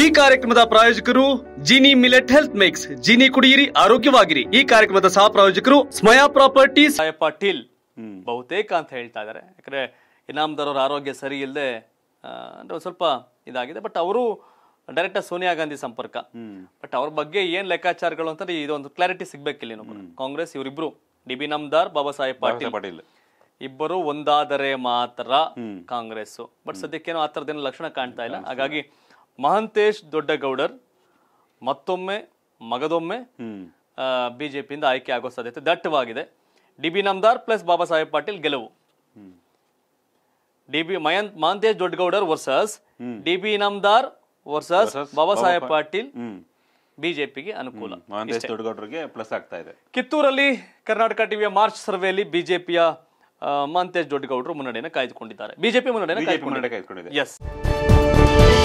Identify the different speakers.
Speaker 1: ಈ ಕಾರ್ಯಕ್ರಮದ ಪ್ರಾಯೋಜಕರು Jini millet health mix Jini ಕುಡಿಯಿರಿ ಆರೋಗ್ಯವಾಗಿರಿ ಈ ಕಾರ್ಯಕ್ರಮದ ಸಹ ಪ್ರಾಯೋಜಕರು ಸ್ಮಯಾ ಪ್ರಾಪರ್ಟೀಸ್ ಪಾಟೀಲ್ ಬಹುತೇಕ ಅಂತ ಹೇಳ್ತಾ ಇದಾರೆ ಯಾಕಂದ್ರೆ ಇನಾಮದಾರ್ ಆರೋಗ್ಯ ಸರಿ ಇಲ್ಲದೆ ಅಂದ್ರೆ ಸ್ವಲ್ಪ ಇದಾಗಿದೆ ಬಟ್ ಅವರು ಡೈರೆಕ್ಟ್ ಸೋನಿಯಾ ಗಾಂಧಿ ಸಂಪರ್ಕ ಬಟ್ ಅವ್ರ ಬಗ್ಗೆ ಏನ್ ಲೆಕ್ಕಾಚಾರಗಳು ಅಂತ ಇದೊಂದು ಕ್ಲಾರಿಟಿ ಸಿಗ್ಬೇಕಿಲ್ಲ ಕಾಂಗ್ರೆಸ್ ಇವರಿಬ್ರು ಡಿ ಬಿ ನಮ್ದಾರ್ ಬಾಬಾ ಸಾಹೇಬ್ ಪಾಟೀಲ್ ಇಬ್ಬರು ಒಂದಾದರೆ ಮಾತ್ರ ಕಾಂಗ್ರೆಸ್ ಬಟ್ ಸದ್ಯಕ್ಕೇನೋ ಆ ತರದೇನೋ ಲಕ್ಷಣ ಕಾಣ್ತಾ ಇಲ್ಲ ಹಾಗಾಗಿ महंतेश ದೊಡ್ಡಗೌಡರ್ ಮತ್ತೊಮ್ಮೆ ಮಗದೊಮ್ಮೆ ಹ್ಮ್ ಆ ಬಿಜೆಪಿ ಇಂದ ಆಯ್ಕೆ ಆಗೋ ಸಾಧ್ಯತೆ ದಟ್ಟವಾಗಿದೆ ಡಿಬಿ ನಂದಾರ್ ಪ್ಲಸ್ ಬಾಬಾಸಾಹೇ ಪಾಟೀಲ್ ಗೆಲುವು ಹ್ಮ್ ಡಿಬಿ ಮಯಂತ್ ಮಹಂತೇಶ್ ದೊಡ್ಡಗೌಡರ್ ವರ್ಸಸ್ ಹ್ಮ್ ಡಿಬಿ ನಂದಾರ್ ವರ್ಸಸ್ ಬಾಬಾಸಾಹೇ
Speaker 2: ಪಾಟೀಲ್ ಹ್ಮ್
Speaker 1: ಬಿಜೆಪಿ ಗೆ ಅನುಕೂಲ ಮಹಂತೇಶ್
Speaker 2: ದೊಡ್ಡಗೌಡರ್ ಗೆ ಪ್ಲಸ್ ಆಗ್ತಾ ಇದೆ
Speaker 1: ಕಿತ್ತೂರಿನಲ್ಲಿ ಕರ್ನಾಟಕ ಟಿವಿಯ ಮಾರ್ಚ್ ಸರ್ವೇಯಲ್ಲಿ ಬಿಜೆಪಿ ಯ ಮಹಂತೇಶ್ ದೊಡ್ಡಗೌಡರ್ ಮುನ್ನಡೆಯನ್ನ ಕಾಯ್ದುಕೊಂಡಿದ್ದಾರೆ ಬಿಜೆಪಿ ಮುನ್ನಡೆಯನ್ನ ಕಾಯ್ದುಕೊಂಡಿದೆ ಯಸ್